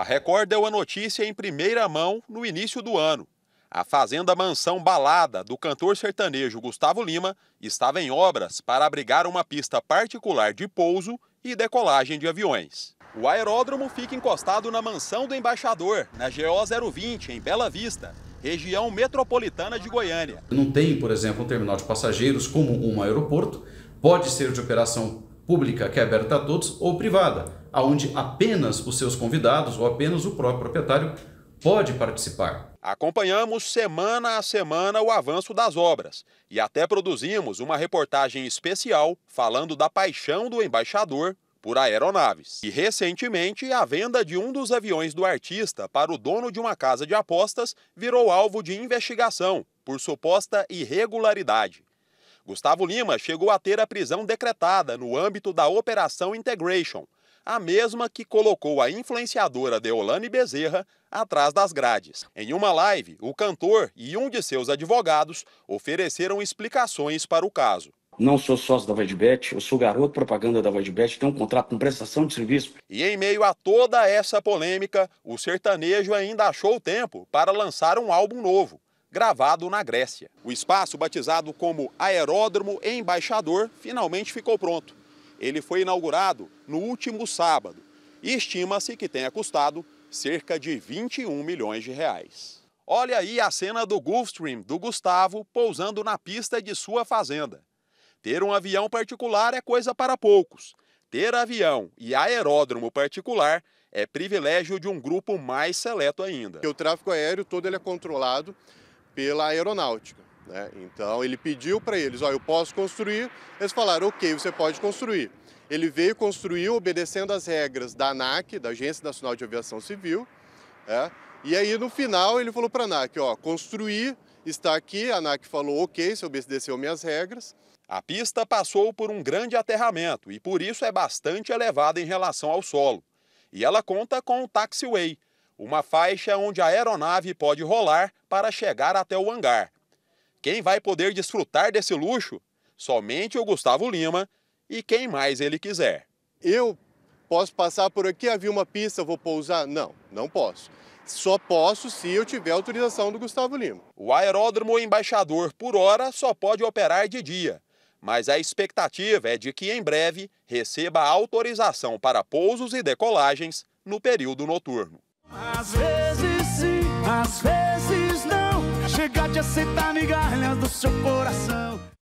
A Record deu a notícia em primeira mão no início do ano. A fazenda mansão balada do cantor sertanejo Gustavo Lima estava em obras para abrigar uma pista particular de pouso e decolagem de aviões. O aeródromo fica encostado na mansão do embaixador, na GO 020, em Bela Vista, região metropolitana de Goiânia. Não tem, por exemplo, um terminal de passageiros como um aeroporto, pode ser de operação pública que é aberta a todos ou privada aonde apenas os seus convidados ou apenas o próprio proprietário pode participar. Acompanhamos semana a semana o avanço das obras e até produzimos uma reportagem especial falando da paixão do embaixador por aeronaves. E recentemente, a venda de um dos aviões do artista para o dono de uma casa de apostas virou alvo de investigação por suposta irregularidade. Gustavo Lima chegou a ter a prisão decretada no âmbito da Operação Integration a mesma que colocou a influenciadora Deolane Bezerra atrás das grades. Em uma live, o cantor e um de seus advogados ofereceram explicações para o caso. Não sou sócio da Vadbet, eu sou garoto propaganda da Vadbet, tenho um contrato com prestação de serviço. E em meio a toda essa polêmica, o sertanejo ainda achou tempo para lançar um álbum novo, gravado na Grécia. O espaço, batizado como Aeródromo Embaixador, finalmente ficou pronto. Ele foi inaugurado no último sábado e estima-se que tenha custado cerca de 21 milhões de reais. Olha aí a cena do Gulfstream do Gustavo pousando na pista de sua fazenda. Ter um avião particular é coisa para poucos. Ter avião e aeródromo particular é privilégio de um grupo mais seleto ainda. O tráfego aéreo todo ele é controlado pela aeronáutica. Né? Então ele pediu para eles: ó, eu posso construir. Eles falaram: ok, você pode construir. Ele veio construir obedecendo as regras da ANAC, da Agência Nacional de Aviação Civil. É? E aí no final ele falou para a ANAC: ó, construir está aqui. A ANAC falou: ok, você obedeceu minhas regras. A pista passou por um grande aterramento e por isso é bastante elevada em relação ao solo. E ela conta com o taxiway, uma faixa onde a aeronave pode rolar para chegar até o hangar. Quem vai poder desfrutar desse luxo? Somente o Gustavo Lima e quem mais ele quiser. Eu posso passar por aqui, havia uma pista, vou pousar? Não, não posso. Só posso se eu tiver autorização do Gustavo Lima. O aeródromo embaixador, por hora, só pode operar de dia. Mas a expectativa é de que em breve receba autorização para pousos e decolagens no período noturno. Às vezes sim, às vezes aceitar tá migalhas do seu coração.